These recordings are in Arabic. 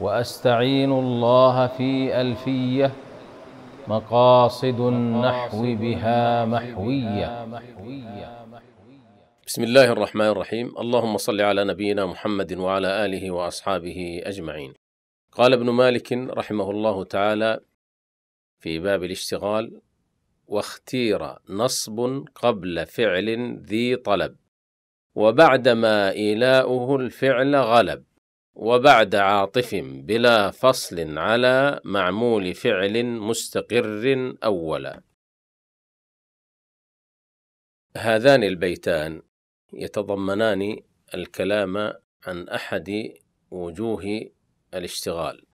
واستعين الله في الفيه مقاصد النحو بها محويه بسم الله الرحمن الرحيم اللهم صل على نبينا محمد وعلى اله واصحابه اجمعين قال ابن مالك رحمه الله تعالى في باب الاشتغال واختير نصب قبل فعل ذي طلب وبعدما إيلاؤه الفعل غلب وبعد عاطف بلا فصل على معمول فعل مستقر أولا هذان البيتان يتضمنان الكلام عن أحد وجوه الاشتغال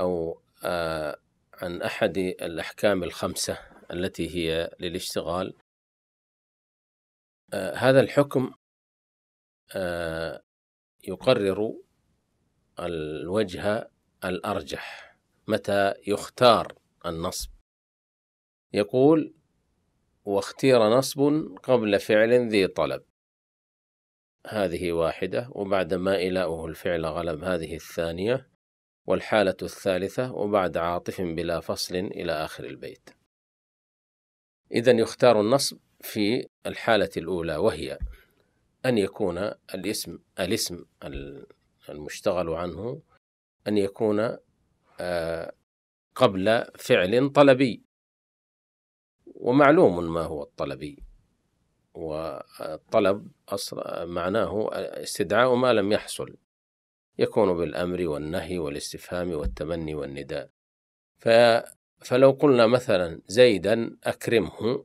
أو آه، عن أحد الأحكام الخمسة التي هي للاشتغال آه، هذا الحكم آه، يقرر الوجه الأرجح متى يختار النصب يقول واختير نصب قبل فعل ذي طلب هذه واحدة وبعد ما إلاؤه الفعل غلب هذه الثانية والحالة الثالثة وبعد عاطف بلا فصل إلى آخر البيت إذا يختار النصب في الحالة الأولى وهي أن يكون الاسم الاسم المشتغل عنه أن يكون آه، قبل فعل طلبي ومعلوم ما هو الطلبي والطلب أصلا معناه استدعاء ما لم يحصل يكون بالأمر والنهي والاستفهام والتمني والنداء فلو قلنا مثلا زيدا أكرمه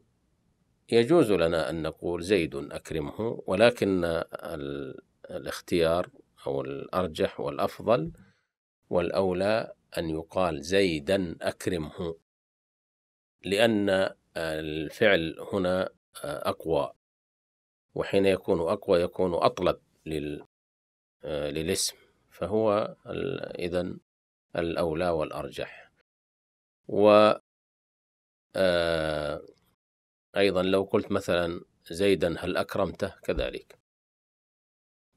يجوز لنا أن نقول زيد أكرمه ولكن الاختيار أو الأرجح والأفضل والأولى أن يقال زيدا أكرمه لأن آه، الفعل هنا آه، أقوى وحين يكون أقوى يكون أطلب آه، للاسم فهو إذا الأولى والأرجح و أيضا لو قلت مثلا زيدا هل أكرمته كذلك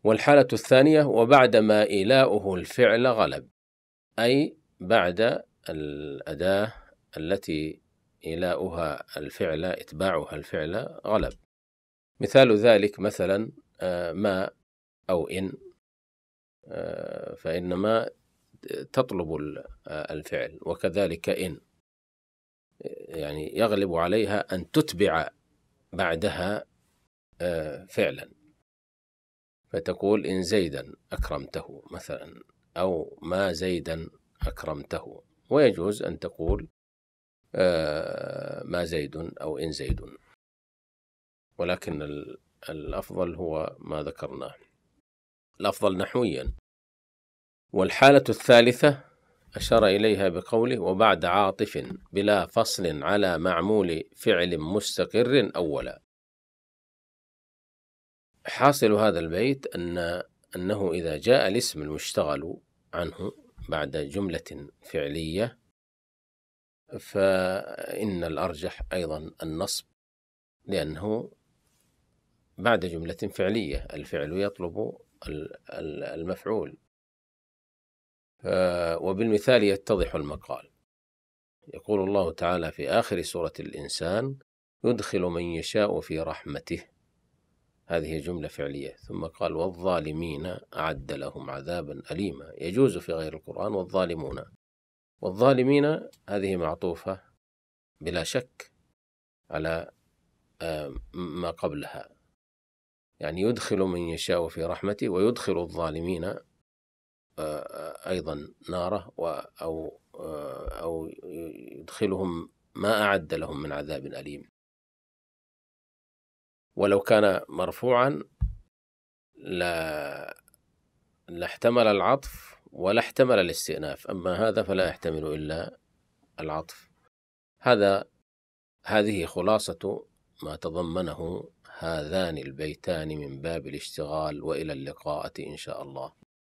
والحالة الثانية وبعدما إيلاؤه الفعل غلب أي بعد الأداة التي إيلاؤها الفعل إتباعها الفعل غلب مثال ذلك مثلا آه، ما أو إن آه، فإنما تطلب آه، الفعل وكذلك إن يعني يغلب عليها أن تتبع بعدها فعلا فتقول إن زيدا أكرمته مثلا أو ما زيدا أكرمته ويجوز أن تقول آه، ما زيد أو إن زيد ولكن الأفضل هو ما ذكرناه الأفضل نحويا والحالة الثالثة أشار إليها بقوله وبعد عاطف بلا فصل على معمول فعل مستقر أولا حاصل هذا البيت أن أنه إذا جاء الاسم المشتغل عنه بعد جملة فعلية فإن الأرجح أيضا النصب لأنه بعد جملة فعلية الفعل يطلب المفعول وبالمثال يتضح المقال يقول الله تعالى في آخر سورة الإنسان يدخل من يشاء في رحمته هذه جملة فعلية ثم قال والظالمين أعد لهم عذابا أليما يجوز في غير القرآن والظالمون والظالمين هذه معطوفة بلا شك على آه، ما قبلها يعني يدخل من يشاء في رحمته ويدخل الظالمين آه، آه، أيضا ناره أو أو يدخلهم ما أعد لهم من عذاب أليم ولو كان مرفوعا لا لاحتمل العطف ولا احتمل الاستئناف أما هذا فلا يحتمل إلا العطف هذا هذه خلاصة ما تضمنه هذان البيتان من باب الاشتغال وإلى اللقاءة إن شاء الله